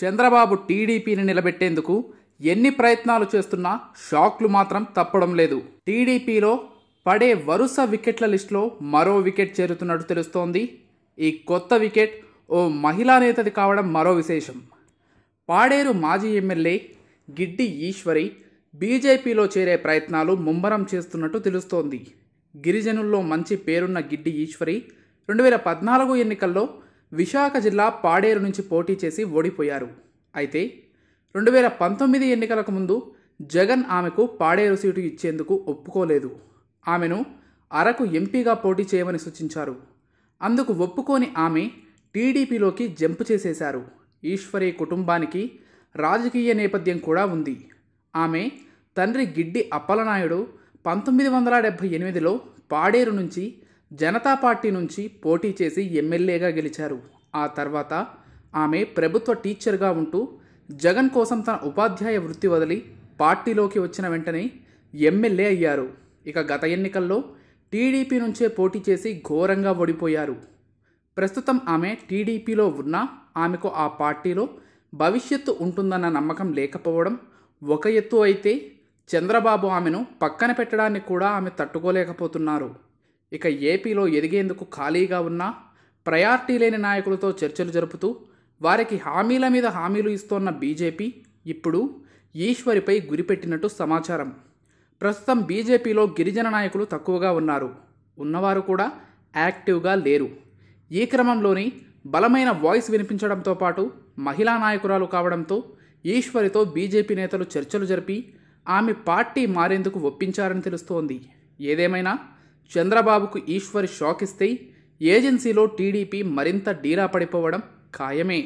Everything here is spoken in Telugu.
చంద్రబాబు టీడీపీని నిలబెట్టేందుకు ఎన్ని ప్రయత్నాలు చేస్తున్నా షాక్లు మాత్రం తప్పడం లేదు టీడీపీలో పడే వరుస వికెట్ల లిస్టులో మరో వికెట్ చేరుతున్నట్టు తెలుస్తోంది ఈ కొత్త వికెట్ ఓ మహిళా నేతది కావడం మరో విశేషం పాడేరు మాజీ ఎమ్మెల్యే గిడ్డి ఈశ్వరి బీజేపీలో చేరే ప్రయత్నాలు ముమ్మరం చేస్తున్నట్టు తెలుస్తోంది గిరిజనుల్లో మంచి పేరున్న గిడ్డి ఈశ్వరి రెండు వేల పద్నాలుగు ఎన్నికల్లో విశాఖ జిల్లా పాడేరు నుంచి పోటీ చేసి ఓడిపోయారు అయితే రెండు వేల పంతొమ్మిది ఎన్నికలకు ముందు జగన్ ఆమెకు పాడేరు సీటు ఇచ్చేందుకు ఒప్పుకోలేదు ఆమెను అరకు ఎంపీగా పోటీ చేయమని సూచించారు అందుకు ఒప్పుకోని ఆమె టీడీపీలోకి జంపు చేసేశారు ఈశ్వరి కుటుంబానికి రాజకీయ నేపథ్యం కూడా ఉంది ఆమె తండ్రి గిడ్డి అప్పలనాయుడు పంతొమ్మిది వందల డెబ్భై ఎనిమిదిలో పాడేరు నుంచి జనతా పార్టీ నుంచి పోటీ చేసి ఎమ్మెల్యేగా గెలిచారు ఆ తర్వాత ఆమె ప్రభుత్వ టీచర్గా ఉంటూ జగన్ కోసం తన ఉపాధ్యాయ వృత్తి వదిలి పార్టీలోకి వచ్చిన వెంటనే ఎమ్మెల్యే అయ్యారు ఇక గత ఎన్నికల్లో టీడీపీ నుంచే పోటీ చేసి ఘోరంగా ఓడిపోయారు ప్రస్తుతం ఆమె టీడీపీలో ఉన్నా ఆమెకు ఆ పార్టీలో భవిష్యత్తు ఉంటుందన్న నమ్మకం లేకపోవడం ఒక ఎత్తు అయితే చంద్రబాబు ఆమెను పక్కన పెట్టడాన్ని కూడా ఆమె తట్టుకోలేకపోతున్నారు ఇక ఏపీలో ఎదిగేందుకు ఖాళీగా ఉన్న ప్రయారిటీ లేని నాయకులతో చర్చలు జరుపుతూ వారికి హామీల మీద హామీలు ఇస్తోన్న బీజేపీ ఇప్పుడు ఈశ్వరిపై గురిపెట్టినట్టు సమాచారం ప్రస్తుతం బీజేపీలో గిరిజన నాయకులు తక్కువగా ఉన్నారు ఉన్నవారు కూడా యాక్టివ్గా లేరు ఈ క్రమంలోని బలమైన వాయిస్ వినిపించడంతో పాటు మహిళా నాయకురాలు కావడంతో ఈశ్వరితో బీజేపీ నేతలు చర్చలు జరిపి ఆమె పార్టీ మారేందుకు ఒప్పించారని తెలుస్తోంది ఏదేమైనా చంద్రబాబుకు ఈశ్వర్ షాక్ ఇస్తే ఏజెన్సీలో టీడీపీ మరింత డీరా పడిపోవడం ఖాయమే